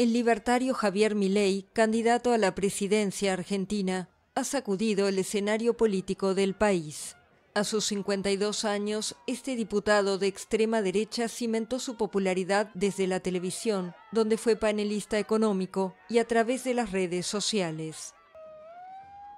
El libertario Javier Milei, candidato a la presidencia argentina, ha sacudido el escenario político del país. A sus 52 años, este diputado de extrema derecha cimentó su popularidad desde la televisión, donde fue panelista económico, y a través de las redes sociales.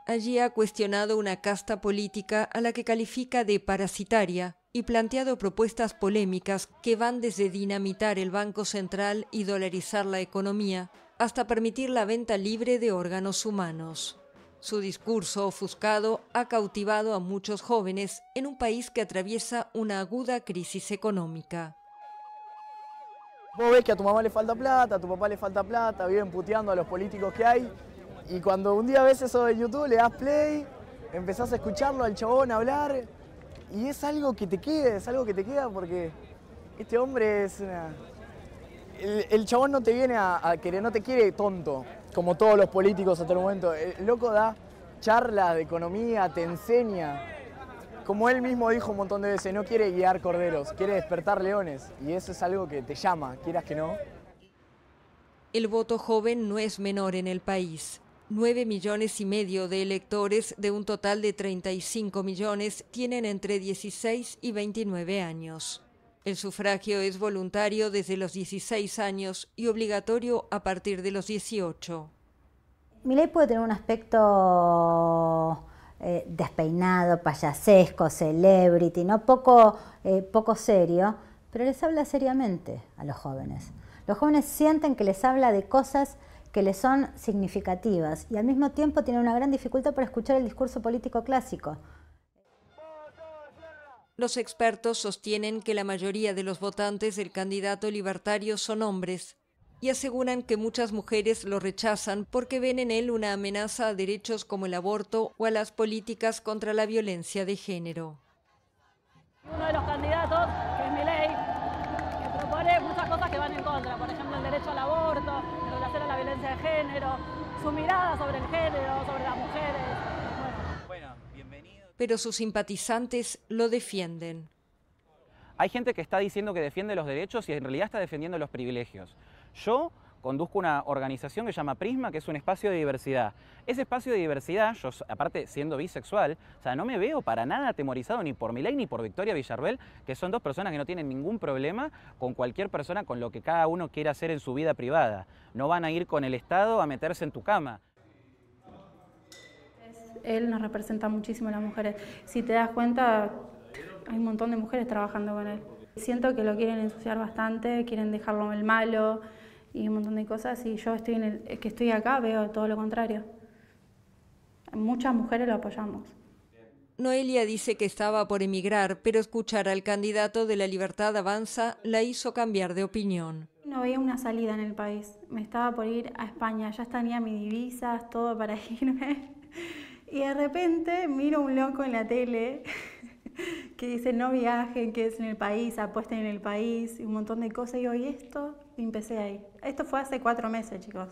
Allí ha cuestionado una casta política a la que califica de parasitaria, y planteado propuestas polémicas que van desde dinamitar el Banco Central y dolarizar la economía hasta permitir la venta libre de órganos humanos. Su discurso ofuscado ha cautivado a muchos jóvenes en un país que atraviesa una aguda crisis económica. Vos ves que a tu mamá le falta plata, a tu papá le falta plata, viven puteando a los políticos que hay. Y cuando un día ves eso de YouTube, le das play, empezás a escucharlo al chabón hablar y es algo que te queda, es algo que te queda porque este hombre es una... El, chabón no te viene a, a, querer, no te quiere tonto, como todos los políticos hasta el momento. El loco da charlas de economía, te enseña. Como él mismo dijo un montón de veces, no quiere guiar corderos, quiere despertar leones. Y eso es algo que te llama, quieras que no. El voto joven no es menor en el país. 9 millones y medio de electores de un total de 35 millones tienen entre 16 y 29 años. El sufragio es voluntario desde los 16 años y obligatorio a partir de los 18. Mi ley puede tener un aspecto eh, despeinado, payasesco, celebrity, ¿no? poco, eh, poco serio, pero les habla seriamente a los jóvenes. Los jóvenes sienten que les habla de cosas que le son significativas y al mismo tiempo tienen una gran dificultad para escuchar el discurso político clásico. Los expertos sostienen que la mayoría de los votantes del candidato libertario son hombres y aseguran que muchas mujeres lo rechazan porque ven en él una amenaza a derechos como el aborto o a las políticas contra la violencia de género. Uno de los candidatos, que es mi ley, que propone muchas cosas que van en contra, por ejemplo el derecho al aborto, la violencia de género, su mirada sobre el género, sobre las mujeres. Bueno, bienvenido. Pero sus simpatizantes lo defienden. Hay gente que está diciendo que defiende los derechos y en realidad está defendiendo los privilegios. Yo conduzco una organización que se llama Prisma, que es un espacio de diversidad. Ese espacio de diversidad, yo aparte siendo bisexual, o sea, no me veo para nada atemorizado ni por Milay ni por Victoria Villarbel, que son dos personas que no tienen ningún problema con cualquier persona, con lo que cada uno quiera hacer en su vida privada. No van a ir con el Estado a meterse en tu cama él nos representa muchísimo a las mujeres. Si te das cuenta, hay un montón de mujeres trabajando con él. Siento que lo quieren ensuciar bastante, quieren dejarlo en el malo y un montón de cosas. Y yo estoy que estoy acá veo todo lo contrario. Muchas mujeres lo apoyamos. Noelia dice que estaba por emigrar, pero escuchar al candidato de la Libertad Avanza la hizo cambiar de opinión. No veía una salida en el país. Me estaba por ir a España. Ya tenía mis divisas, todo para irme. Y de repente miro un loco en la tele que dice no viajen, que es en el país, apuesten en el país, y un montón de cosas. Y hoy esto, empecé ahí. Esto fue hace cuatro meses, chicos.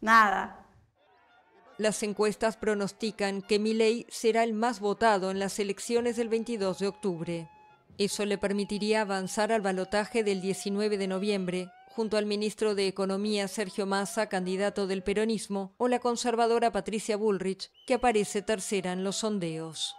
Nada. Las encuestas pronostican que Milei será el más votado en las elecciones del 22 de octubre. Eso le permitiría avanzar al balotaje del 19 de noviembre, junto al ministro de Economía Sergio Massa, candidato del peronismo, o la conservadora Patricia Bullrich, que aparece tercera en los sondeos.